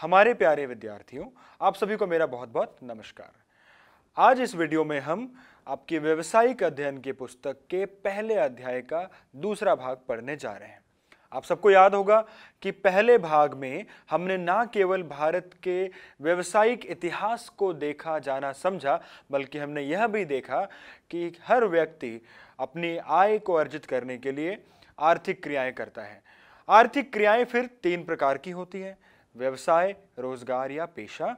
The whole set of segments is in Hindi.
हमारे प्यारे विद्यार्थियों आप सभी को मेरा बहुत बहुत नमस्कार आज इस वीडियो में हम आपके व्यवसायिक अध्ययन के पुस्तक के पहले अध्याय का दूसरा भाग पढ़ने जा रहे हैं आप सबको याद होगा कि पहले भाग में हमने ना केवल भारत के व्यवसायिक इतिहास को देखा जाना समझा बल्कि हमने यह भी देखा कि हर व्यक्ति अपनी आय को अर्जित करने के लिए आर्थिक क्रियाएं करता है आर्थिक क्रियाएं फिर तीन प्रकार की होती हैं व्यवसाय रोजगार या पेशा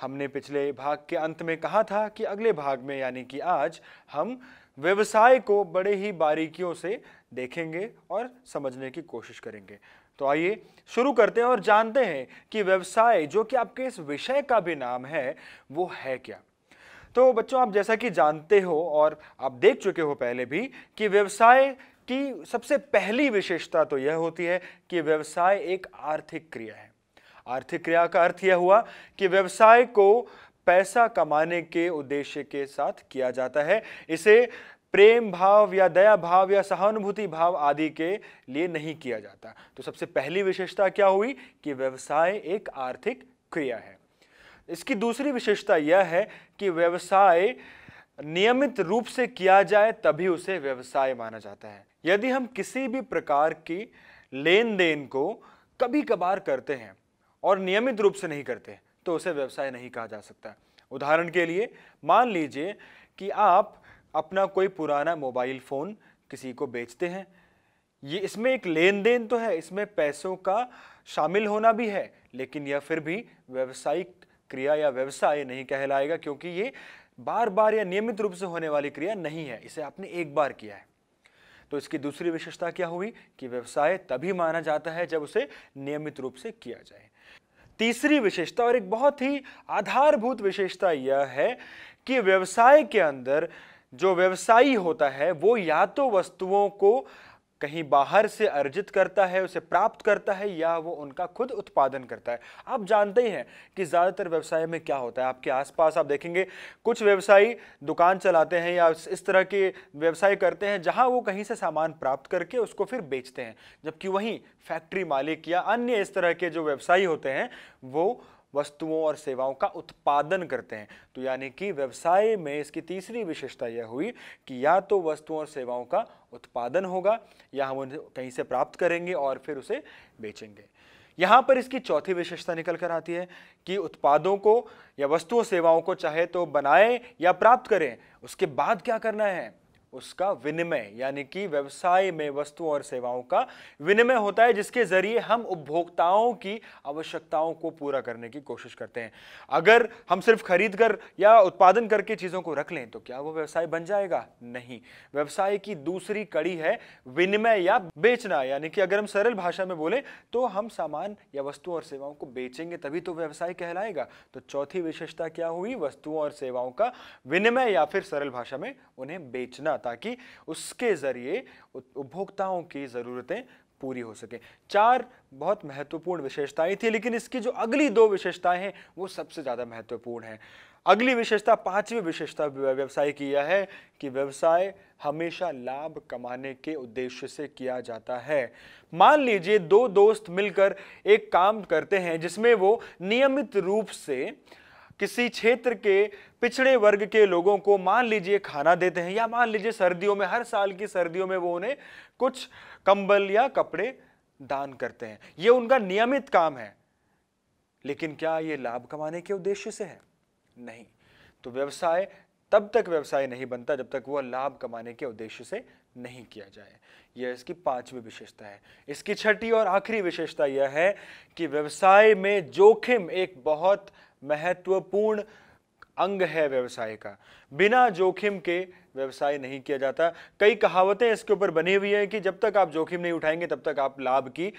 हमने पिछले भाग के अंत में कहा था कि अगले भाग में यानी कि आज हम व्यवसाय को बड़े ही बारीकियों से देखेंगे और समझने की कोशिश करेंगे तो आइए शुरू करते हैं और जानते हैं कि व्यवसाय जो कि आपके इस विषय का भी नाम है वो है क्या तो बच्चों आप जैसा कि जानते हो और आप देख चुके हो पहले भी कि व्यवसाय की सबसे पहली विशेषता तो यह होती है कि व्यवसाय एक आर्थिक क्रिया है आर्थिक क्रिया का अर्थ यह हुआ कि व्यवसाय को पैसा कमाने के उद्देश्य के साथ किया जाता है इसे प्रेम भाव या दया भाव या सहानुभूति भाव आदि के लिए नहीं किया जाता तो सबसे पहली विशेषता क्या हुई कि व्यवसाय एक आर्थिक क्रिया है इसकी दूसरी विशेषता यह है कि व्यवसाय नियमित रूप से किया जाए तभी उसे व्यवसाय माना जाता है यदि हम किसी भी प्रकार की लेन देन को कभी कभार करते हैं और नियमित रूप से नहीं करते तो उसे व्यवसाय नहीं कहा जा सकता उदाहरण के लिए मान लीजिए कि आप अपना कोई पुराना मोबाइल फ़ोन किसी को बेचते हैं ये इसमें एक लेन देन तो है इसमें पैसों का शामिल होना भी है लेकिन यह फिर भी व्यवसायिक क्रिया या व्यवसाय नहीं कहलाएगा क्योंकि ये बार बार या नियमित रूप से होने वाली क्रिया नहीं है इसे आपने एक बार किया है तो इसकी दूसरी विशेषता क्या हुई कि व्यवसाय तभी माना जाता है जब उसे नियमित रूप से किया जाए तीसरी विशेषता और एक बहुत ही आधारभूत विशेषता यह है कि व्यवसाय के अंदर जो व्यवसायी होता है वो या तो वस्तुओं को कहीं बाहर से अर्जित करता है उसे प्राप्त करता है या वो उनका खुद उत्पादन करता है आप जानते ही हैं कि ज़्यादातर व्यवसाय में क्या होता है आपके आसपास आप देखेंगे कुछ व्यवसायी दुकान चलाते हैं या इस तरह के व्यवसाय करते हैं जहां वो कहीं से सामान प्राप्त करके उसको फिर बेचते हैं जबकि वहीं फैक्ट्री मालिक या अन्य इस तरह के जो व्यवसायी होते हैं वो वस्तुओं और सेवाओं का उत्पादन करते हैं तो यानी कि व्यवसाय में इसकी तीसरी विशेषता यह हुई कि या तो वस्तुओं और सेवाओं का उत्पादन होगा या हम उन्हें कहीं से प्राप्त करेंगे और फिर उसे बेचेंगे यहाँ पर इसकी चौथी विशेषता निकल कर आती है कि उत्पादों को या वस्तुओं सेवाओं को चाहे तो बनाएं या प्राप्त करें उसके बाद क्या करना है उसका विनिमय यानी कि व्यवसाय में वस्तुओं और सेवाओं का विनिमय होता है जिसके जरिए हम उपभोक्ताओं की आवश्यकताओं को पूरा करने की कोशिश करते हैं अगर हम सिर्फ खरीद कर या उत्पादन करके चीज़ों को रख लें तो क्या वो व्यवसाय बन जाएगा नहीं व्यवसाय की दूसरी कड़ी है विनिमय या बेचना यानी कि अगर हम सरल भाषा में बोलें तो हम सामान या वस्तुओं और सेवाओं को बेचेंगे तभी तो व्यवसाय कहलाएगा तो चौथी विशेषता क्या हुई वस्तुओं और सेवाओं का विनिमय या फिर सरल भाषा में उन्हें बेचना ताकि उसके ज़रिए उपभोक्ताओं की ज़रूरतें पूरी हो सके चार बहुत महत्वपूर्ण विशेषताएं थी लेकिन इसकी जो अगली दो विशेषताएं हैं वो सबसे ज़्यादा महत्वपूर्ण है अगली विशेषता पांचवी विशेषता व्यवसाय की यह है कि व्यवसाय हमेशा लाभ कमाने के उद्देश्य से किया जाता है मान लीजिए दो दोस्त मिलकर एक काम करते हैं जिसमें वो नियमित रूप से किसी क्षेत्र के पिछड़े वर्ग के लोगों को मान लीजिए खाना देते हैं या मान लीजिए सर्दियों में हर साल की सर्दियों में वो उन्हें कुछ कंबल या कपड़े दान करते हैं ये उनका नियमित काम है लेकिन क्या ये लाभ कमाने के उद्देश्य से है नहीं तो व्यवसाय तब तक व्यवसाय नहीं बनता जब तक वह लाभ कमाने के उद्देश्य से नहीं किया जाए यह इसकी पांचवी विशेषता है इसकी छठी और आखिरी विशेषता यह है कि व्यवसाय में जोखिम एक बहुत महत्वपूर्ण अंग है व्यवसाय का बिना जोखिम के व्यवसाय नहीं किया जाता कई कहावतें इसके ऊपर बनी हुई हैं कि जब तक आप जोखिम नहीं उठाएंगे तब तक आप लाभ की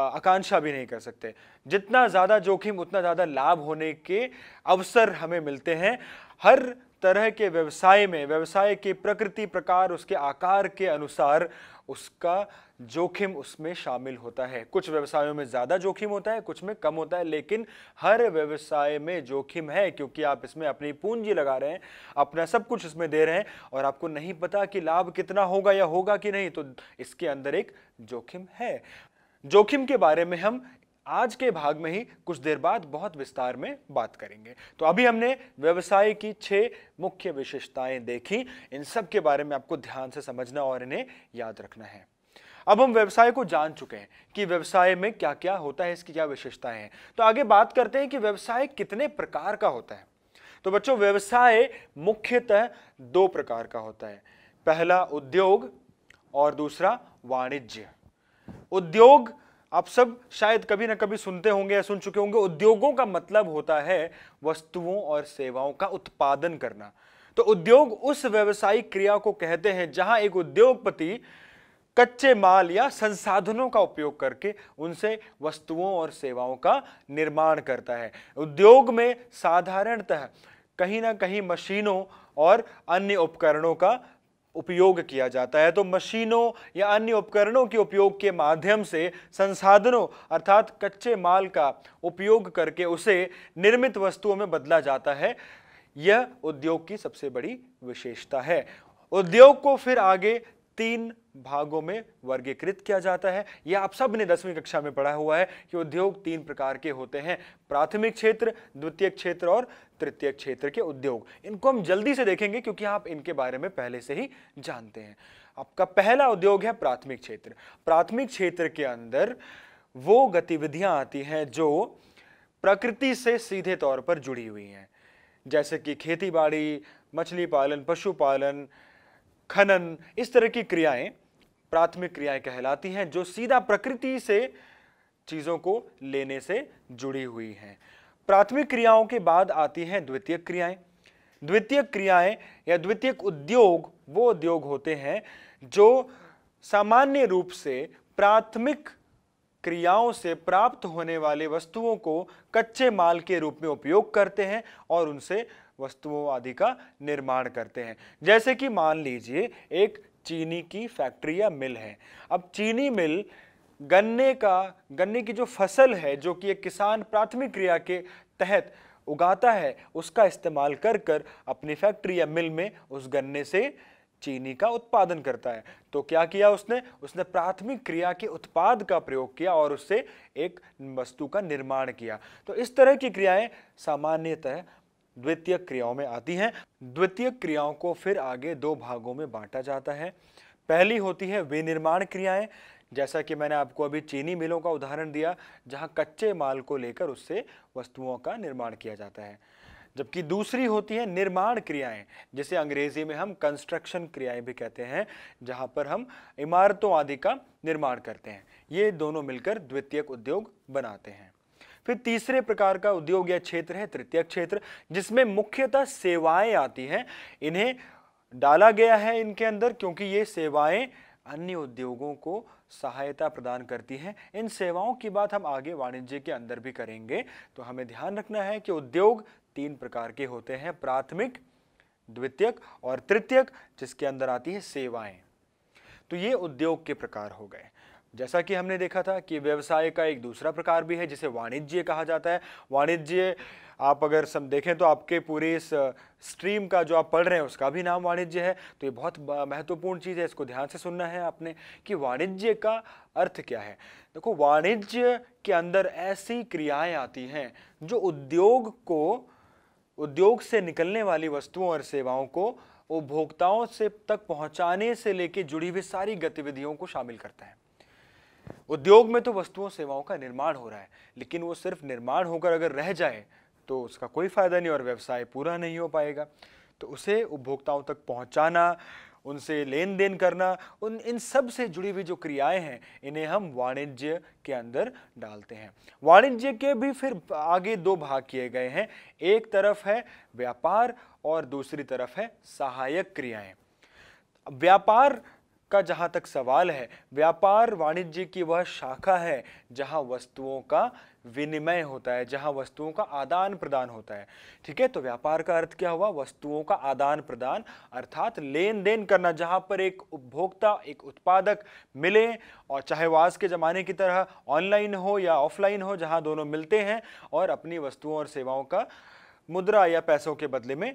आकांक्षा भी नहीं कर सकते जितना ज़्यादा जोखिम उतना ज़्यादा लाभ होने के अवसर हमें मिलते हैं हर तरह के व्यवसाय में व्यवसाय के प्रकृति प्रकार उसके आकार के अनुसार उसका जोखिम उसमें शामिल होता है कुछ व्यवसायों में ज़्यादा जोखिम होता है कुछ में कम होता है लेकिन हर व्यवसाय में जोखिम है क्योंकि आप इसमें अपनी पूंजी लगा रहे हैं अपना सब कुछ इसमें दे रहे हैं और आपको नहीं पता कि लाभ कितना होगा या होगा कि नहीं तो इसके अंदर एक जोखिम है जोखिम के बारे में हम आज के भाग में ही कुछ देर बाद बहुत विस्तार में बात करेंगे तो अभी हमने व्यवसाय की छह मुख्य विशेषताएं देखी इन सब के बारे में आपको ध्यान से समझना और इन्हें याद रखना है अब हम व्यवसाय को जान चुके हैं कि व्यवसाय में क्या क्या होता है इसकी क्या विशेषताएं हैं तो आगे बात करते हैं कि व्यवसाय कितने प्रकार का होता है तो बच्चों व्यवसाय मुख्यतः दो प्रकार का होता है पहला उद्योग और दूसरा वाणिज्य उद्योग आप सब शायद कभी ना कभी सुनते होंगे या सुन चुके होंगे उद्योगों का मतलब होता है वस्तुओं और सेवाओं का उत्पादन करना तो उद्योग उस व्यवसायिक क्रिया को कहते हैं जहां एक उद्योगपति कच्चे माल या संसाधनों का उपयोग करके उनसे वस्तुओं और सेवाओं का निर्माण करता है उद्योग में साधारणतः कहीं ना कहीं मशीनों और अन्य उपकरणों का उपयोग किया जाता है तो मशीनों या अन्य उपकरणों के उपयोग के माध्यम से संसाधनों अर्थात कच्चे माल का उपयोग करके उसे निर्मित वस्तुओं में बदला जाता है यह उद्योग की सबसे बड़ी विशेषता है उद्योग को फिर आगे तीन भागों में वर्गीकृत किया जाता है यह आप सब ने दसवीं कक्षा में पढ़ा हुआ है कि उद्योग तीन प्रकार के होते हैं प्राथमिक क्षेत्र द्वितीय क्षेत्र और तृतीय क्षेत्र के उद्योग इनको हम जल्दी से देखेंगे क्योंकि आप इनके बारे में पहले से ही जानते हैं आपका पहला उद्योग है प्राथमिक क्षेत्र प्राथमिक क्षेत्र के अंदर वो गतिविधियां आती हैं जो प्रकृति से सीधे तौर पर जुड़ी हुई हैं जैसे कि खेती बाड़ी मछली पालन पशुपालन खनन इस तरह की क्रियाएं प्राथमिक क्रियाएं कहलाती हैं जो सीधा प्रकृति से चीज़ों को लेने से जुड़ी हुई हैं प्राथमिक क्रियाओं के बाद आती हैं द्वितीय क्रियाएं द्वितीय क्रियाएं या द्वितीय उद्योग वो उद्योग होते हैं जो सामान्य रूप से प्राथमिक क्रियाओं से प्राप्त होने वाले वस्तुओं को कच्चे माल के रूप में उपयोग करते हैं और उनसे वस्तुओं आदि का निर्माण करते हैं जैसे कि मान लीजिए एक चीनी की फैक्ट्री या मिल है अब चीनी मिल गन्ने का गन्ने की जो फसल है जो कि एक किसान प्राथमिक क्रिया के तहत उगाता है उसका इस्तेमाल कर कर अपनी फैक्ट्री या मिल में उस गन्ने से चीनी का उत्पादन करता है तो क्या किया उसने उसने प्राथमिक क्रिया के उत्पाद का प्रयोग किया और उससे एक वस्तु का निर्माण किया तो इस तरह की क्रियाएं सामान्यतः द्वितीय क्रियाओं में आती हैं द्वितीय क्रियाओं को फिर आगे दो भागों में बांटा जाता है पहली होती है विनिर्माण क्रियाएं जैसा कि मैंने आपको अभी चीनी मिलों का उदाहरण दिया जहां कच्चे माल को लेकर उससे वस्तुओं का निर्माण किया जाता है जबकि दूसरी होती है निर्माण क्रियाएं जिसे अंग्रेजी में हम कंस्ट्रक्शन क्रियाएं भी कहते हैं जहां पर हम इमारतों आदि का निर्माण करते हैं ये दोनों मिलकर द्वितीयक उद्योग बनाते हैं फिर तीसरे प्रकार का उद्योग या क्षेत्र है तृतीय क्षेत्र जिसमें मुख्यतः सेवाएं आती हैं इन्हें डाला गया है इनके अंदर क्योंकि ये सेवाएं अन्य उद्योगों को सहायता प्रदान करती हैं इन सेवाओं की बात हम आगे वाणिज्य के अंदर भी करेंगे तो हमें ध्यान रखना है कि उद्योग तीन प्रकार के होते हैं प्राथमिक द्वितीयक और तृतीयक जिसके अंदर आती है सेवाएं तो ये उद्योग के प्रकार हो गए जैसा कि हमने देखा था कि व्यवसाय का एक दूसरा प्रकार भी है जिसे वाणिज्य कहा जाता है वाणिज्य आप अगर सम देखें तो आपके पूरे इस स्ट्रीम का जो आप पढ़ रहे हैं उसका भी नाम वाणिज्य है तो ये बहुत महत्वपूर्ण चीज़ है इसको ध्यान से सुनना है आपने कि वाणिज्य का अर्थ क्या है देखो वाणिज्य के अंदर ऐसी क्रियाएं आती हैं जो उद्योग को उद्योग से निकलने वाली वस्तुओं और सेवाओं को उपभोक्ताओं से तक पहुँचाने से लेकर जुड़ी हुई सारी गतिविधियों को शामिल करता है उद्योग में तो वस्तुओं सेवाओं का निर्माण हो रहा है लेकिन वो सिर्फ निर्माण होकर अगर रह जाए तो उसका कोई फ़ायदा नहीं और व्यवसाय पूरा नहीं हो पाएगा तो उसे उपभोक्ताओं तक पहुंचाना उनसे लेन देन करना उन इन सब से जुड़ी हुई जो क्रियाएं हैं इन्हें हम वाणिज्य के अंदर डालते हैं वाणिज्य के भी फिर आगे दो भाग किए गए हैं एक तरफ है व्यापार और दूसरी तरफ है सहायक क्रियाएं व्यापार का जहाँ तक सवाल है व्यापार वाणिज्य की वह शाखा है जहाँ वस्तुओं का विनिमय होता है जहाँ वस्तुओं का आदान प्रदान होता है ठीक है तो व्यापार का अर्थ क्या हुआ वस्तुओं का आदान प्रदान अर्थात लेन देन करना जहाँ पर एक उपभोक्ता एक उत्पादक मिले और चाहे वो आज के ज़माने की तरह ऑनलाइन हो या ऑफलाइन हो जहाँ दोनों मिलते हैं और अपनी वस्तुओं और सेवाओं का मुद्रा या पैसों के बदले में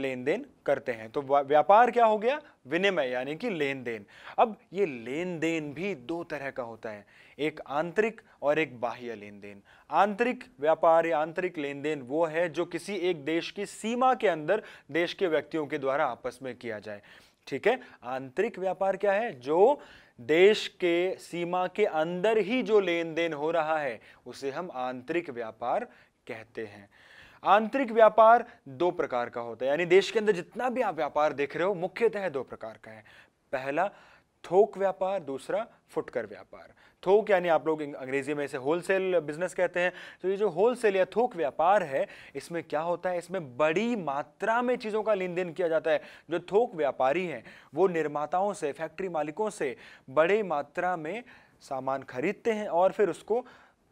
लेन देन करते हैं तो व्यापार क्या हो गया विनिमय यानी कि लेन देन अब ये लेन देन भी दो तरह का होता है एक आंतरिक और एक बाह्य लेन देन आंतरिक व्यापार या आंतरिक लेन देन वो है जो किसी एक देश की सीमा के अंदर देश के व्यक्तियों के द्वारा आपस में किया जाए ठीक है आंतरिक व्यापार क्या है जो देश के सीमा के अंदर ही जो लेन देन हो रहा है उसे हम आंतरिक व्यापार कहते हैं आंतरिक व्यापार दो प्रकार का होता है यानी देश के अंदर जितना भी आप व्यापार देख रहे हो मुख्यतः दो प्रकार का है पहला थोक व्यापार दूसरा फुटकर व्यापार थोक यानी आप लोग अंग्रेजी में इसे होलसेल बिजनेस कहते हैं तो ये जो होलसेल या थोक व्यापार है इसमें क्या होता है इसमें बड़ी मात्रा में चीज़ों का लेन देन किया जाता है जो थोक व्यापारी हैं वो निर्माताओं से फैक्ट्री मालिकों से बड़े मात्रा में सामान खरीदते हैं और फिर उसको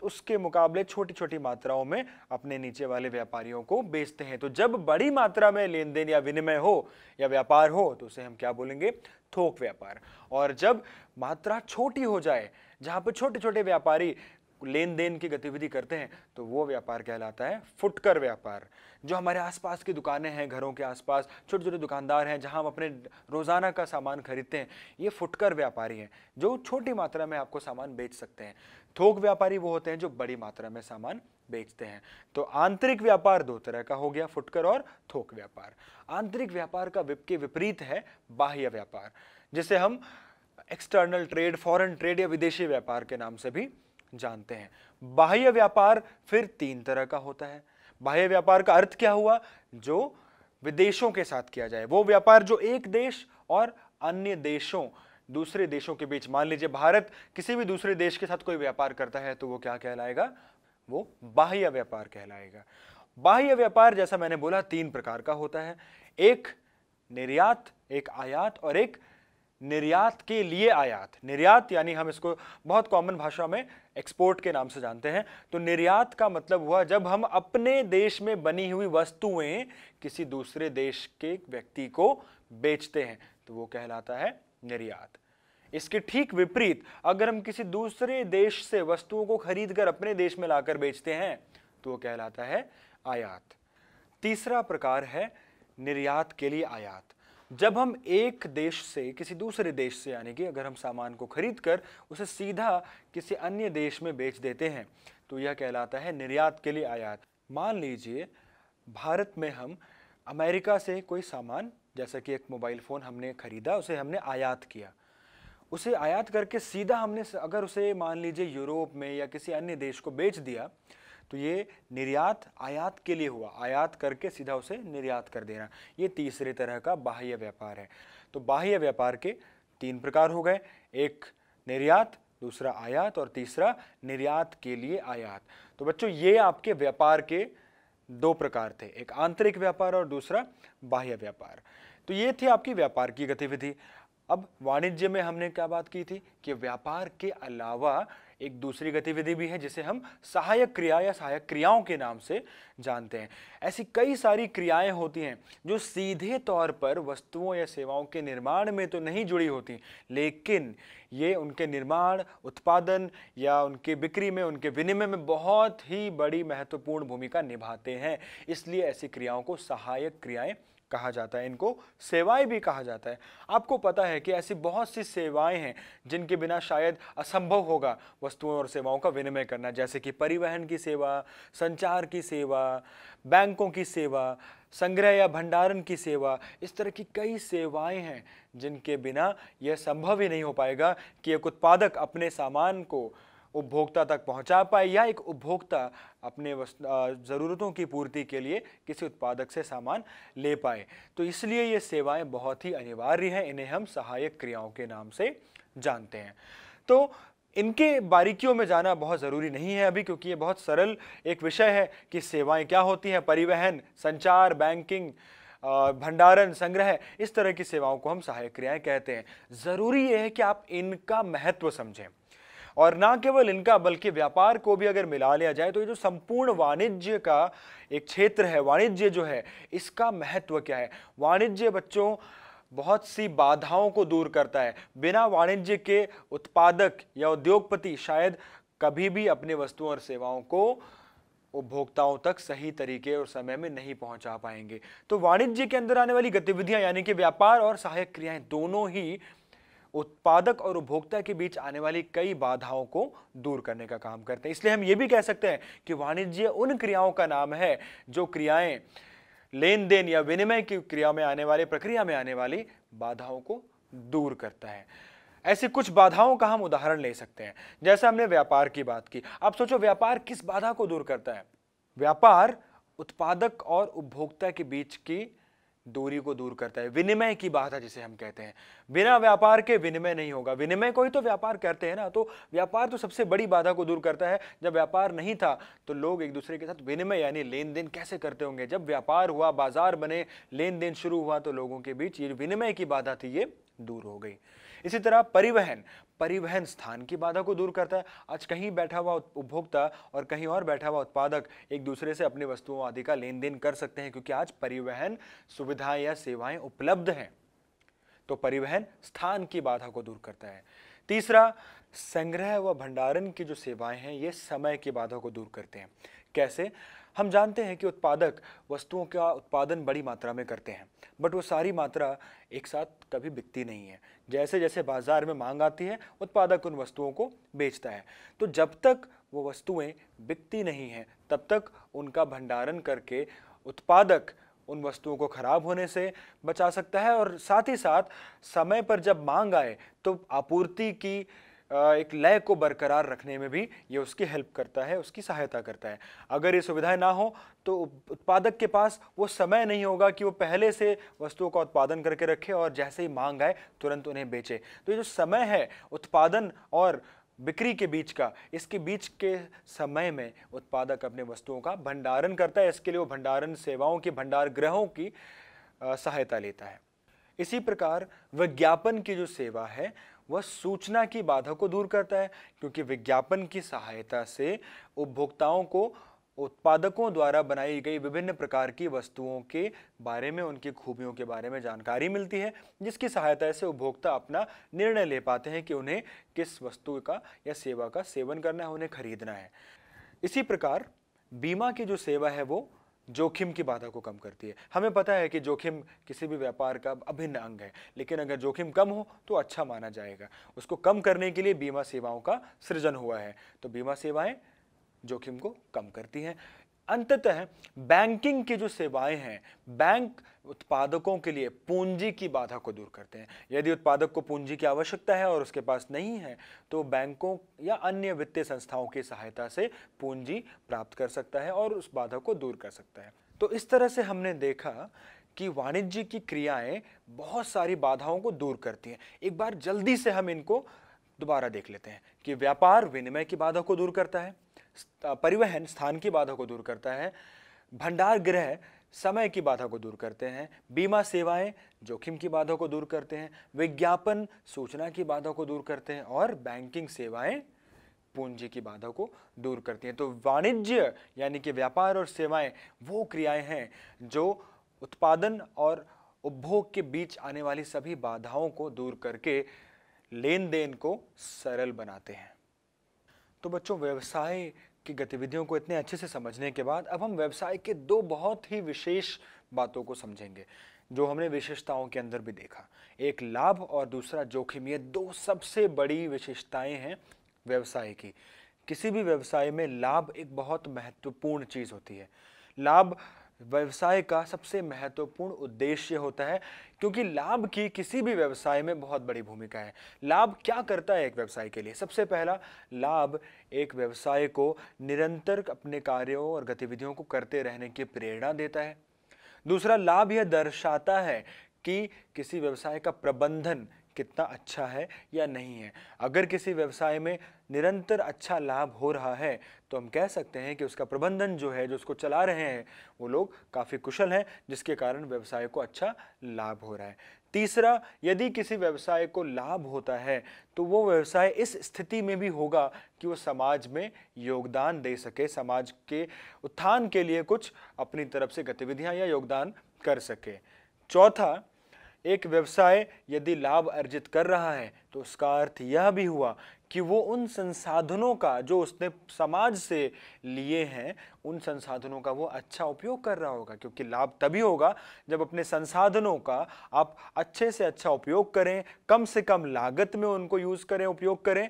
उसके मुकाबले छोटी छोटी मात्राओं में अपने नीचे वाले व्यापारियों को बेचते हैं तो जब बड़ी मात्रा में लेन देन या विनिमय हो या व्यापार हो तो उसे हम क्या बोलेंगे थोक व्यापार और जब मात्रा छोटी हो जाए जहाँ पर छोटे छोटे व्यापारी लेन देन की गतिविधि करते हैं तो वो व्यापार कहलाता है फुटकर व्यापार जो हमारे आसपास की दुकानें हैं घरों के आसपास छोटे छोटे दुकानदार हैं जहां हम अपने रोज़ाना का सामान खरीदते हैं ये फुटकर व्यापारी हैं जो छोटी मात्रा में आपको सामान बेच सकते हैं थोक व्यापारी वो होते हैं जो बड़ी मात्रा में सामान बेचते हैं तो आंतरिक व्यापार दो तरह का हो गया फुटकर और थोक व्यापार आंतरिक व्यापार का विप के विपरीत है बाह्य व्यापार जिसे हम एक्सटर्नल ट्रेड फॉरेन ट्रेड या विदेशी व्यापार के नाम से भी जानते हैं बाह्य व्यापार फिर तीन तरह का होता है बाह्य व्यापार का अर्थ क्या हुआ जो विदेशों के साथ किया जाए वो व्यापार जो एक देश और अन्य देशों दूसरे देशों के बीच मान लीजिए भारत किसी भी दूसरे देश के साथ कोई व्यापार करता है तो वो क्या कहलाएगा वो बाह्य व्यापार कहलाएगा बाह्य व्यापार जैसा मैंने बोला तीन प्रकार का होता है एक निर्यात एक आयात और एक निर्यात के लिए आयात निर्यात यानी हम इसको बहुत कॉमन भाषा में एक्सपोर्ट के नाम से जानते हैं तो निर्यात का मतलब हुआ जब हम अपने देश में बनी हुई वस्तुएं किसी दूसरे देश के व्यक्ति को बेचते हैं तो वो कहलाता है निर्यात इसके ठीक विपरीत अगर हम किसी दूसरे देश से वस्तुओं को खरीद कर अपने देश में लाकर बेचते हैं तो वो कहलाता है आयात तीसरा प्रकार है निर्यात के लिए आयात जब हम एक देश से किसी दूसरे देश से यानी कि अगर हम सामान को खरीद कर उसे सीधा किसी अन्य देश में बेच देते हैं तो यह कहलाता है निर्यात के लिए आयात मान लीजिए भारत में हम अमेरिका से कोई सामान जैसा कि एक मोबाइल फ़ोन हमने ख़रीदा उसे हमने आयात किया उसे आयात करके सीधा हमने अगर उसे मान लीजिए यूरोप में या किसी अन्य देश को बेच दिया तो ये निर्यात आयात के लिए हुआ आयात करके सीधा उसे निर्यात कर देना ये तीसरे तरह का बाह्य व्यापार है तो बाह्य व्यापार के तीन प्रकार हो गए एक निर्यात दूसरा आयात और तीसरा निर्यात के लिए आयात तो बच्चों ये आपके व्यापार के दो प्रकार थे एक आंतरिक व्यापार और दूसरा बाह्य व्यापार तो ये थी आपकी व्यापार की गतिविधि अब वाणिज्य में हमने क्या बात की थी कि व्यापार के अलावा एक दूसरी गतिविधि भी है जिसे हम सहायक क्रिया या सहायक क्रियाओं के नाम से जानते हैं ऐसी कई सारी क्रियाएं होती हैं जो सीधे तौर पर वस्तुओं या सेवाओं के निर्माण में तो नहीं जुड़ी होती लेकिन ये उनके निर्माण उत्पादन या उनके बिक्री में उनके विनिमय में बहुत ही बड़ी महत्वपूर्ण भूमिका निभाते हैं इसलिए ऐसी क्रियाओं को सहायक क्रियाएँ कहा जाता है इनको सेवाएं भी कहा जाता है आपको पता है कि ऐसी बहुत सी सेवाएं हैं जिनके बिना शायद असंभव होगा वस्तुओं और सेवाओं का विनिमय करना जैसे कि परिवहन की सेवा संचार की सेवा बैंकों की सेवा संग्रह या भंडारण की सेवा इस तरह की कई सेवाएं हैं जिनके बिना यह संभव ही नहीं हो पाएगा कि एक उत्पादक अपने सामान को उपभोक्ता तक पहुंचा पाए या एक उपभोक्ता अपने ज़रूरतों की पूर्ति के लिए किसी उत्पादक से सामान ले पाए तो इसलिए ये सेवाएं बहुत ही अनिवार्य हैं इन्हें हम सहायक क्रियाओं के नाम से जानते हैं तो इनके बारीकियों में जाना बहुत ज़रूरी नहीं है अभी क्योंकि ये बहुत सरल एक विषय है कि सेवाएं क्या होती हैं परिवहन संचार बैंकिंग भंडारण संग्रह इस तरह की सेवाओं को हम सहायक क्रियाएं कहते हैं ज़रूरी यह है कि आप इनका महत्व समझें और ना केवल इनका बल्कि व्यापार को भी अगर मिला लिया जाए तो ये जो संपूर्ण वाणिज्य का एक क्षेत्र है वाणिज्य जो है इसका महत्व क्या है वाणिज्य बच्चों बहुत सी बाधाओं को दूर करता है बिना वाणिज्य के उत्पादक या उद्योगपति शायद कभी भी अपने वस्तुओं और सेवाओं को उपभोक्ताओं तक सही तरीके और समय में नहीं पहुंचा पाएंगे तो वाणिज्य के अंदर आने वाली गतिविधियां यानी कि व्यापार और सहायक क्रियाएं दोनों ही उत्पादक और उपभोक्ता के बीच आने वाली कई बाधाओं को दूर करने का काम करते हैं इसलिए हम ये भी कह सकते हैं कि वाणिज्य उन क्रियाओं का नाम है जो क्रियाएं लेन देन या विनिमय की क्रिया में आने वाली प्रक्रिया में आने वाली बाधाओं को दूर करता है ऐसी कुछ बाधाओं का हम उदाहरण ले सकते हैं जैसे हमने व्यापार की बात की आप सोचो व्यापार किस बाधा को दूर करता है व्यापार उत्पादक और उपभोक्ता के बीच की दूरी को दूर करता है विनिमय की बात है जिसे हम कहते हैं बिना व्यापार के विनिमय नहीं होगा विनिमय को ही तो व्यापार करते हैं ना तो व्यापार तो सबसे बड़ी बाधा को दूर करता है जब व्यापार नहीं था तो लोग एक दूसरे के साथ विनिमय यानी लेन देन कैसे करते होंगे जब व्यापार हुआ बाजार बने लेन देन शुरू हुआ तो लोगों के बीच ये विनिमय की बाधा थी ये दूर हो गई इसी तरह परिवहन परिवहन स्थान की बाधा को दूर करता है आज कहीं बैठा हुआ उपभोक्ता और कहीं और बैठा हुआ उत्पादक एक दूसरे से अपनी वस्तुओं आदि का लेन देन कर सकते हैं क्योंकि आज परिवहन सुविधा सुविधाएं या सेवाएं उपलब्ध हैं तो परिवहन स्थान की बाधा को दूर करता है तीसरा संग्रह व भंडारण की जो सेवाएं हैं ये समय की बाधा को दूर करते हैं कैसे हम जानते हैं कि उत्पादक वस्तुओं का उत्पादन बड़ी मात्रा में करते हैं बट वो सारी मात्रा एक साथ कभी बिकती नहीं है जैसे जैसे बाजार में मांग आती है उत्पादक उन वस्तुओं को बेचता है तो जब तक वो वस्तुएं बिकती नहीं हैं तब तक उनका भंडारण करके उत्पादक उन वस्तुओं को ख़राब होने से बचा सकता है और साथ ही साथ समय पर जब मांग आए तो आपूर्ति की एक लय को बरकरार रखने में भी ये उसकी हेल्प करता है उसकी सहायता करता है अगर ये सुविधाएं ना हो तो उत्पादक के पास वो समय नहीं होगा कि वो पहले से वस्तुओं का उत्पादन करके रखे और जैसे ही मांग आए तुरंत उन्हें बेचे तो ये जो समय है उत्पादन और बिक्री के बीच का इसके बीच के समय में उत्पादक अपने वस्तुओं का भंडारण करता है इसके लिए वो भंडारण सेवाओं की भंडार ग्रहों की सहायता लेता है इसी प्रकार विज्ञापन की जो सेवा है वह सूचना की बाधा को दूर करता है क्योंकि विज्ञापन की सहायता से उपभोक्ताओं को उत्पादकों द्वारा बनाई गई विभिन्न प्रकार की वस्तुओं के बारे में उनकी खूबियों के बारे में जानकारी मिलती है जिसकी सहायता से उपभोक्ता अपना निर्णय ले पाते हैं कि उन्हें किस वस्तु का या सेवा का सेवन करना है उन्हें खरीदना है इसी प्रकार बीमा की जो सेवा है वो जोखिम की बाधा को कम करती है हमें पता है कि जोखिम किसी भी व्यापार का अभिन्न अंग है लेकिन अगर जोखिम कम हो तो अच्छा माना जाएगा उसको कम करने के लिए बीमा सेवाओं का सृजन हुआ है तो बीमा सेवाएं जोखिम को कम करती हैं अंततः बैंकिंग की जो सेवाएं हैं बैंक उत्पादकों के लिए पूंजी की बाधा को दूर करते हैं यदि उत्पादक को पूंजी की आवश्यकता है और उसके पास नहीं है तो बैंकों या अन्य वित्तीय संस्थाओं की सहायता से पूंजी प्राप्त कर सकता है और उस बाधा को दूर कर सकता है तो इस तरह से हमने देखा कि वाणिज्य की क्रियाएं बहुत सारी बाधाओं को दूर करती हैं एक बार जल्दी से हम इनको दोबारा देख लेते हैं कि व्यापार विनिमय की बाधा को दूर करता है परिवहन स्थान की बाधा को दूर करता है भंडार गृह समय की बाधा को दूर करते हैं बीमा सेवाएं जोखिम की बाधा को दूर करते हैं विज्ञापन सूचना की बाधा को दूर करते हैं और बैंकिंग सेवाएं पूंजी की बाधा को दूर करती हैं तो वाणिज्य यानी कि व्यापार और सेवाएं वो क्रियाएं हैं जो उत्पादन और उपभोग के बीच आने वाली सभी बाधाओं को दूर करके लेन देन को सरल बनाते हैं तो बच्चों व्यवसाय की गतिविधियों को इतने अच्छे से समझने के बाद अब हम व्यवसाय के दो बहुत ही विशेष बातों को समझेंगे जो हमने विशेषताओं के अंदर भी देखा एक लाभ और दूसरा जोखिम ये दो सबसे बड़ी विशेषताएं हैं व्यवसाय की किसी भी व्यवसाय में लाभ एक बहुत महत्वपूर्ण चीज़ होती है लाभ व्यवसाय का सबसे महत्वपूर्ण उद्देश्य होता है क्योंकि लाभ की किसी भी व्यवसाय में बहुत बड़ी भूमिका है लाभ क्या करता है एक व्यवसाय के लिए सबसे पहला लाभ एक व्यवसाय को निरंतर अपने कार्यों और गतिविधियों को करते रहने की प्रेरणा देता है दूसरा लाभ यह दर्शाता है कि किसी व्यवसाय का प्रबंधन कितना अच्छा है या नहीं है अगर किसी व्यवसाय में निरंतर अच्छा लाभ हो रहा है तो हम कह सकते हैं कि उसका प्रबंधन जो है जो उसको चला रहे हैं वो लोग काफ़ी कुशल हैं जिसके कारण व्यवसाय को अच्छा लाभ हो रहा है तीसरा यदि किसी व्यवसाय को लाभ होता है तो वो व्यवसाय इस स्थिति में भी होगा कि वो समाज में योगदान दे सके समाज के उत्थान के लिए कुछ अपनी तरफ से गतिविधियां या योगदान कर सके चौथा एक व्यवसाय यदि लाभ अर्जित कर रहा है तो उसका अर्थ यह भी हुआ कि वो उन संसाधनों का जो उसने समाज से लिए हैं उन संसाधनों का वो अच्छा उपयोग कर रहा होगा क्योंकि लाभ तभी होगा जब अपने संसाधनों का आप अच्छे से अच्छा उपयोग करें कम से कम लागत में उनको यूज़ करें उपयोग करें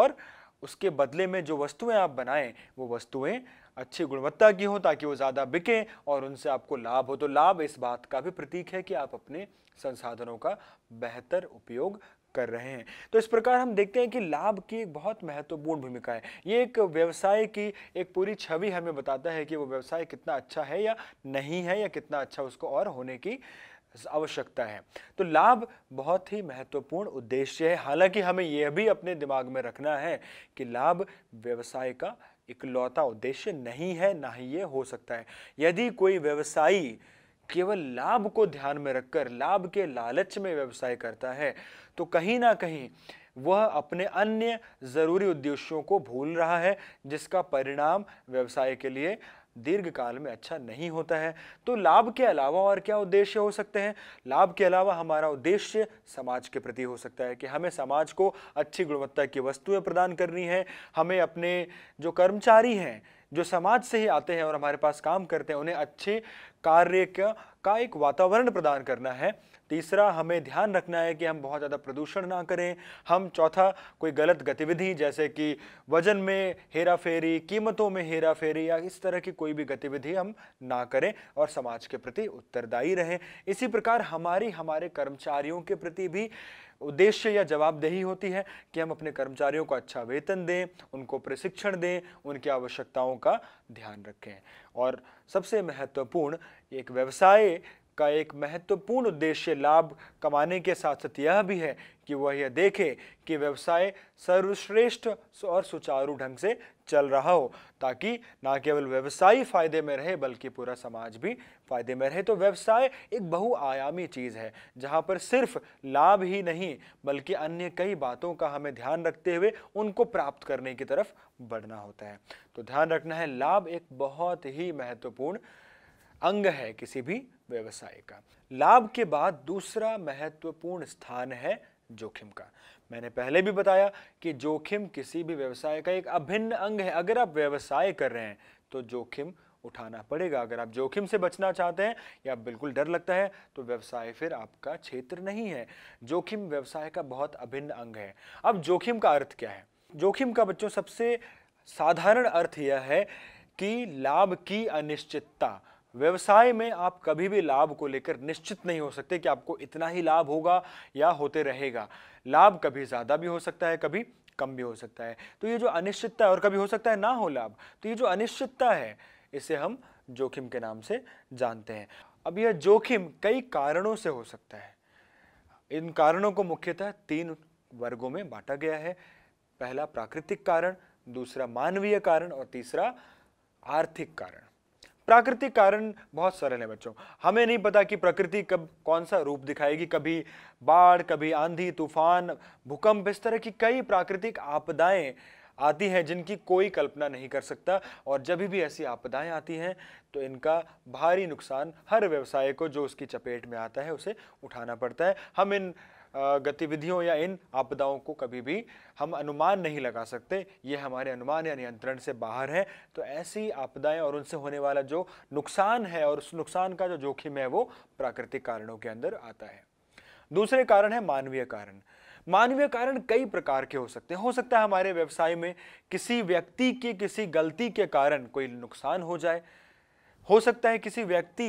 और उसके बदले में जो वस्तुएं आप बनाएं वो वस्तुएं अच्छी गुणवत्ता की हों ताकि वो ज़्यादा बिकें और उनसे आपको लाभ हो तो लाभ इस बात का भी प्रतीक है कि आप अपने संसाधनों का बेहतर उपयोग कर रहे हैं तो इस प्रकार हम देखते हैं कि लाभ की एक बहुत महत्वपूर्ण भूमिका है ये एक व्यवसाय की एक पूरी छवि हमें बताता है कि वो व्यवसाय कितना अच्छा है या नहीं है या कितना अच्छा उसको और होने की आवश्यकता है तो लाभ बहुत ही महत्वपूर्ण उद्देश्य है हालांकि हमें यह भी अपने दिमाग में रखना है कि लाभ व्यवसाय का इकलौता उद्देश्य नहीं है ना ही ये हो सकता है यदि कोई व्यवसायी केवल लाभ को ध्यान में रखकर लाभ के लालच में व्यवसाय करता है तो कहीं ना कहीं वह अपने अन्य ज़रूरी उद्देश्यों को भूल रहा है जिसका परिणाम व्यवसाय के लिए दीर्घ काल में अच्छा नहीं होता है तो लाभ के अलावा और क्या उद्देश्य हो सकते हैं लाभ के अलावा हमारा उद्देश्य समाज के प्रति हो सकता है कि हमें समाज को अच्छी गुणवत्ता की वस्तुएं प्रदान करनी है हमें अपने जो कर्मचारी हैं जो समाज से ही आते हैं और हमारे पास काम करते हैं उन्हें अच्छे कार्य का, का एक वातावरण प्रदान करना है तीसरा हमें ध्यान रखना है कि हम बहुत ज़्यादा प्रदूषण ना करें हम चौथा कोई गलत गतिविधि जैसे कि वजन में हेरा फेरी कीमतों में हेरा फेरी या इस तरह की कोई भी गतिविधि हम ना करें और समाज के प्रति उत्तरदायी रहें इसी प्रकार हमारी हमारे कर्मचारियों के प्रति भी उद्देश्य या जवाबदेही होती है कि हम अपने कर्मचारियों को अच्छा वेतन दें उनको प्रशिक्षण दें उनकी आवश्यकताओं का ध्यान रखें और सबसे महत्वपूर्ण एक व्यवसाय का एक महत्वपूर्ण उद्देश्य लाभ कमाने के साथ साथ यह भी है कि वह यह देखे कि व्यवसाय सर्वश्रेष्ठ और सुचारू ढंग से चल रहा हो ताकि ना केवल व्यवसायी फायदे में रहे बल्कि पूरा समाज भी फायदे में रहे तो व्यवसाय एक बहुआयामी चीज़ है जहाँ पर सिर्फ लाभ ही नहीं बल्कि अन्य कई बातों का हमें ध्यान रखते हुए उनको प्राप्त करने की तरफ बढ़ना होता है तो ध्यान रखना है लाभ एक बहुत ही महत्वपूर्ण अंग है किसी भी व्यवसाय का लाभ के बाद दूसरा महत्वपूर्ण स्थान है जोखिम का मैंने पहले भी बताया कि जोखिम किसी भी व्यवसाय का एक अभिन्न अंग है अगर आप व्यवसाय कर रहे हैं तो जोखिम उठाना पड़ेगा अगर आप जोखिम से बचना चाहते हैं या बिल्कुल डर लगता है तो व्यवसाय फिर आपका क्षेत्र नहीं है जोखिम व्यवसाय का बहुत अभिन्न अंग है अब जोखिम का अर्थ क्या है जोखिम का बच्चों सबसे साधारण अर्थ यह है कि लाभ की अनिश्चितता व्यवसाय में आप कभी भी लाभ को लेकर निश्चित नहीं हो सकते कि आपको इतना ही लाभ होगा या होते रहेगा लाभ कभी ज़्यादा भी हो सकता है कभी कम भी हो सकता है तो ये जो अनिश्चितता है और कभी हो सकता है ना हो लाभ तो ये जो अनिश्चितता है इसे हम जोखिम के नाम से जानते हैं अब यह जोखिम कई कारणों से हो सकता है इन कारणों को मुख्यतः तीन वर्गों में बांटा गया है पहला प्राकृतिक कारण दूसरा मानवीय कारण और तीसरा आर्थिक कारण प्राकृतिक कारण बहुत सरल है बच्चों हमें नहीं पता कि प्रकृति कब कौन सा रूप दिखाएगी कभी बाढ़ कभी आंधी तूफान भूकंप इस तरह की कई प्राकृतिक आपदाएं आती हैं जिनकी कोई कल्पना नहीं कर सकता और जब भी ऐसी आपदाएं आती हैं तो इनका भारी नुकसान हर व्यवसाय को जो उसकी चपेट में आता है उसे उठाना पड़ता है हम इन गतिविधियों या इन आपदाओं को कभी भी हम अनुमान नहीं लगा सकते ये हमारे अनुमान या नियंत्रण से बाहर है तो ऐसी आपदाएं और उनसे होने वाला जो नुकसान है और उस नुकसान का जो जोखिम है वो प्राकृतिक कारणों के अंदर आता है दूसरे कारण है मानवीय कारण मानवीय कारण कई प्रकार के हो सकते हैं हो सकता है हमारे व्यवसाय में किसी व्यक्ति की किसी गलती के कारण कोई नुकसान हो जाए हो सकता है किसी व्यक्ति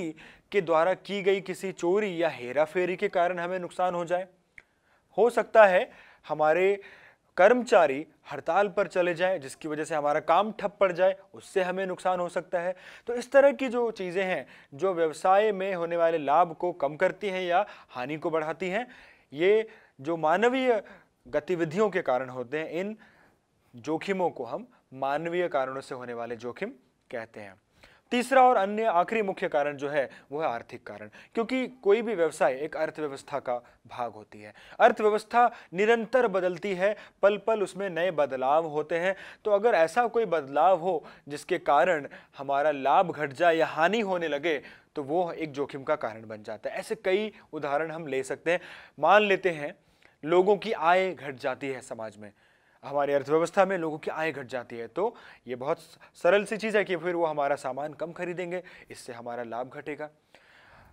के द्वारा की गई किसी चोरी या हेराफेरी के कारण हमें नुकसान हो जाए हो सकता है हमारे कर्मचारी हड़ताल पर चले जाएं जिसकी वजह से हमारा काम ठप पड़ जाए उससे हमें नुकसान हो सकता है तो इस तरह की जो चीज़ें हैं जो व्यवसाय में होने वाले लाभ को कम करती हैं या हानि को बढ़ाती हैं ये जो मानवीय गतिविधियों के कारण होते हैं इन जोखिमों को हम मानवीय कारणों से होने वाले जोखिम कहते हैं तीसरा और अन्य आखिरी मुख्य कारण जो है वो है आर्थिक कारण क्योंकि कोई भी व्यवसाय एक अर्थव्यवस्था का भाग होती है अर्थव्यवस्था निरंतर बदलती है पल पल उसमें नए बदलाव होते हैं तो अगर ऐसा कोई बदलाव हो जिसके कारण हमारा लाभ घट जाए या हानि होने लगे तो वो एक जोखिम का कारण बन जाता है ऐसे कई उदाहरण हम ले सकते हैं मान लेते हैं लोगों की आय घट जाती है समाज में हमारी अर्थव्यवस्था में लोगों की आय घट जाती है तो ये बहुत सरल सी चीज़ है कि फिर वो हमारा सामान कम खरीदेंगे इससे हमारा लाभ घटेगा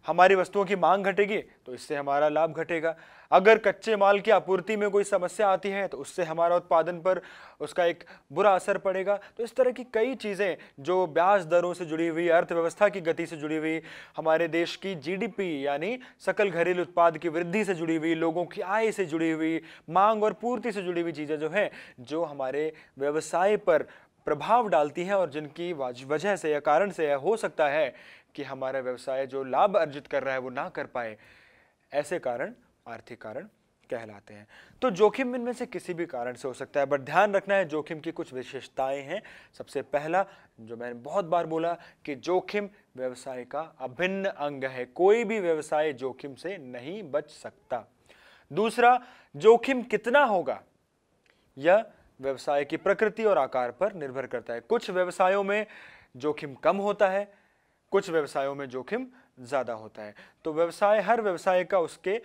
हमारी वस्तुओं की मांग घटेगी तो इससे हमारा लाभ घटेगा अगर कच्चे माल की आपूर्ति में कोई समस्या आती है तो उससे हमारा उत्पादन पर उसका एक बुरा असर पड़ेगा तो इस तरह की कई चीज़ें जो ब्याज दरों से जुड़ी हुई अर्थव्यवस्था की गति से जुड़ी हुई हमारे देश की जीडीपी यानी सकल घरेलू उत्पाद की वृद्धि से जुड़ी हुई लोगों की आय से जुड़ी हुई मांग और पूर्ति से जुड़ी हुई चीज़ें जो हैं जो हमारे व्यवसाय पर प्रभाव डालती हैं और जिनकी वजह से या कारण से या हो सकता है कि हमारा व्यवसाय जो लाभ अर्जित कर रहा है वो ना कर पाए ऐसे कारण आर्थिक कारण कहलाते हैं तो जोखिम इनमें से किसी भी कारण से हो सकता है बट ध्यान रखना है जोखिम की कुछ विशेषताएं हैं सबसे पहला जो मैंने बहुत बार बोला कि जोखिम व्यवसाय का अभिन्न अंग है कोई भी व्यवसाय जोखिम से नहीं बच सकता दूसरा जोखिम कितना होगा यह व्यवसाय की प्रकृति और आकार पर निर्भर करता है कुछ व्यवसायों में जोखिम कम होता है कुछ व्यवसायों में जोखिम ज़्यादा होता है तो व्यवसाय हर व्यवसाय का उसके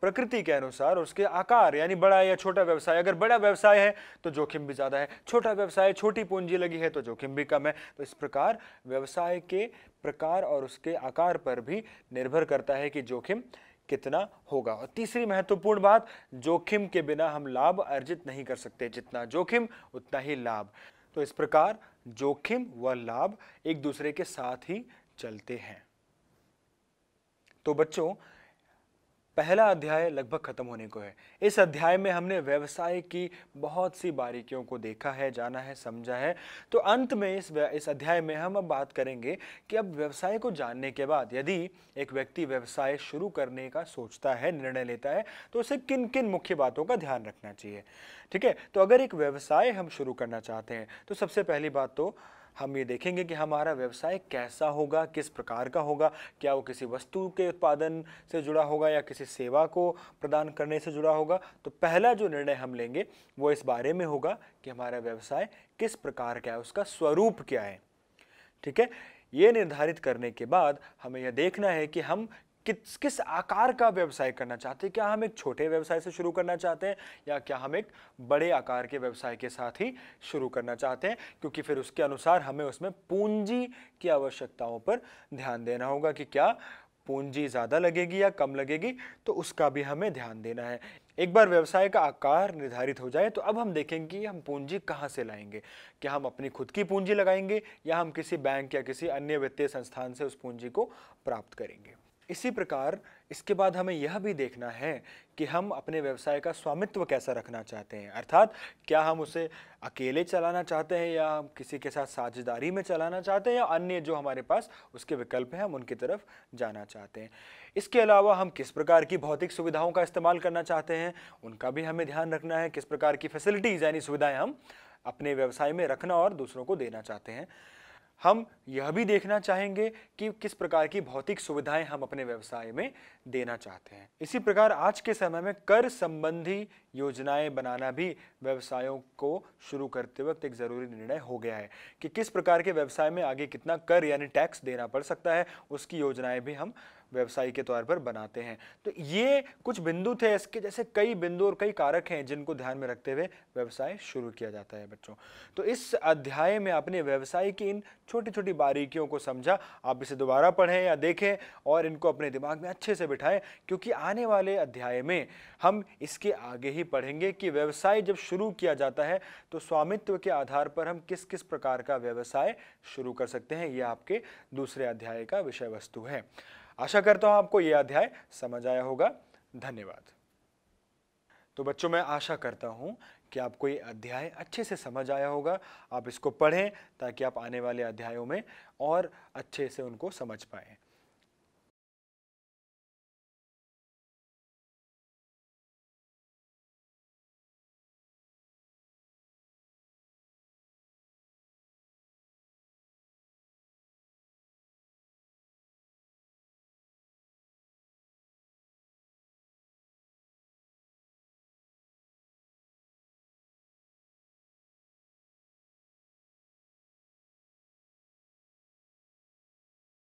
प्रकृति के अनुसार उसके आकार यानी बड़ा या छोटा व्यवसाय अगर बड़ा व्यवसाय है तो जोखिम भी ज़्यादा है छोटा व्यवसाय छोटी पूंजी लगी है तो जोखिम भी कम है तो इस प्रकार व्यवसाय के प्रकार और उसके आकार पर भी निर्भर करता है कि जोखिम कितना होगा और तीसरी महत्वपूर्ण बात जोखिम के बिना हम लाभ अर्जित नहीं कर सकते जितना जोखिम उतना ही लाभ तो इस प्रकार जोखिम व लाभ एक दूसरे के साथ ही चलते हैं तो बच्चों पहला अध्याय लगभग खत्म होने को है इस अध्याय में हमने व्यवसाय की बहुत सी बारीकियों को देखा है जाना है समझा है तो अंत में इस इस अध्याय में हम अब बात करेंगे कि अब व्यवसाय को जानने के बाद यदि एक व्यक्ति व्यवसाय शुरू करने का सोचता है निर्णय लेता है तो उसे किन किन मुख्य बातों का ध्यान रखना चाहिए ठीक है तो अगर एक व्यवसाय हम शुरू करना चाहते हैं तो सबसे पहली बात तो हम ये देखेंगे कि हमारा व्यवसाय कैसा होगा किस प्रकार का होगा क्या वो किसी वस्तु के उत्पादन से जुड़ा होगा या किसी सेवा को प्रदान करने से जुड़ा होगा तो पहला जो निर्णय हम लेंगे वो इस बारे में होगा कि हमारा व्यवसाय किस प्रकार का है उसका स्वरूप क्या है ठीक है ये निर्धारित करने के बाद हमें यह देखना है कि हम किस किस आकार का व्यवसाय करना चाहते हैं क्या हम एक छोटे व्यवसाय से शुरू करना चाहते हैं या क्या हम एक बड़े आकार के व्यवसाय के साथ ही शुरू करना चाहते हैं क्योंकि फिर उसके अनुसार हमें उसमें पूंजी की आवश्यकताओं पर ध्यान देना होगा कि क्या पूंजी ज़्यादा लगेगी या कम लगेगी तो उसका भी हमें ध्यान देना है एक बार व्यवसाय का आकार निर्धारित हो जाए तो अब हम देखेंगे कि हम पूंजी कहाँ से लाएंगे क्या हम अपनी खुद की पूंजी लगाएंगे या हम किसी बैंक या किसी अन्य वित्तीय संस्थान से उस पूंजी को प्राप्त करेंगे इसी प्रकार इसके बाद हमें यह भी देखना है कि हम अपने व्यवसाय का स्वामित्व कैसा रखना चाहते हैं अर्थात क्या हम उसे अकेले चलाना चाहते हैं या हम किसी के साथ साझेदारी में चलाना चाहते हैं या अन्य जो हमारे पास उसके विकल्प हैं हम उनकी तरफ जाना चाहते हैं इसके अलावा हम किस प्रकार की भौतिक सुविधाओं का इस्तेमाल करना चाहते हैं उनका भी हमें ध्यान रखना है किस प्रकार की फैसिलिटीज़ यानी सुविधाएँ हम अपने व्यवसाय में रखना और दूसरों को देना चाहते हैं हम यह भी देखना चाहेंगे कि किस प्रकार की भौतिक सुविधाएं हम अपने व्यवसाय में देना चाहते हैं इसी प्रकार आज के समय में कर संबंधी योजनाएं बनाना भी व्यवसायों को शुरू करते वक्त एक ज़रूरी निर्णय हो गया है कि किस प्रकार के व्यवसाय में आगे कितना कर यानी टैक्स देना पड़ सकता है उसकी योजनाएं भी हम व्यवसाय के तौर पर बनाते हैं तो ये कुछ बिंदु थे इसके जैसे कई बिंदु और कई कारक हैं जिनको ध्यान में रखते हुए व्यवसाय शुरू किया जाता है बच्चों तो इस अध्याय में आपने व्यवसाय की इन छोटी छोटी बारीकियों को समझा आप इसे दोबारा पढ़ें या देखें और इनको अपने दिमाग में अच्छे से बिठाएं क्योंकि आने वाले अध्याय में हम इसके आगे ही पढ़ेंगे कि व्यवसाय जब शुरू किया जाता है तो स्वामित्व के आधार पर हम किस किस प्रकार का व्यवसाय शुरू कर सकते हैं ये आपके दूसरे अध्याय का विषय वस्तु है आशा करता हूँ आपको ये अध्याय समझ आया होगा धन्यवाद तो बच्चों मैं आशा करता हूँ कि आपको ये अध्याय अच्छे से समझ आया होगा आप इसको पढ़ें ताकि आप आने वाले अध्यायों में और अच्छे से उनको समझ पाएँ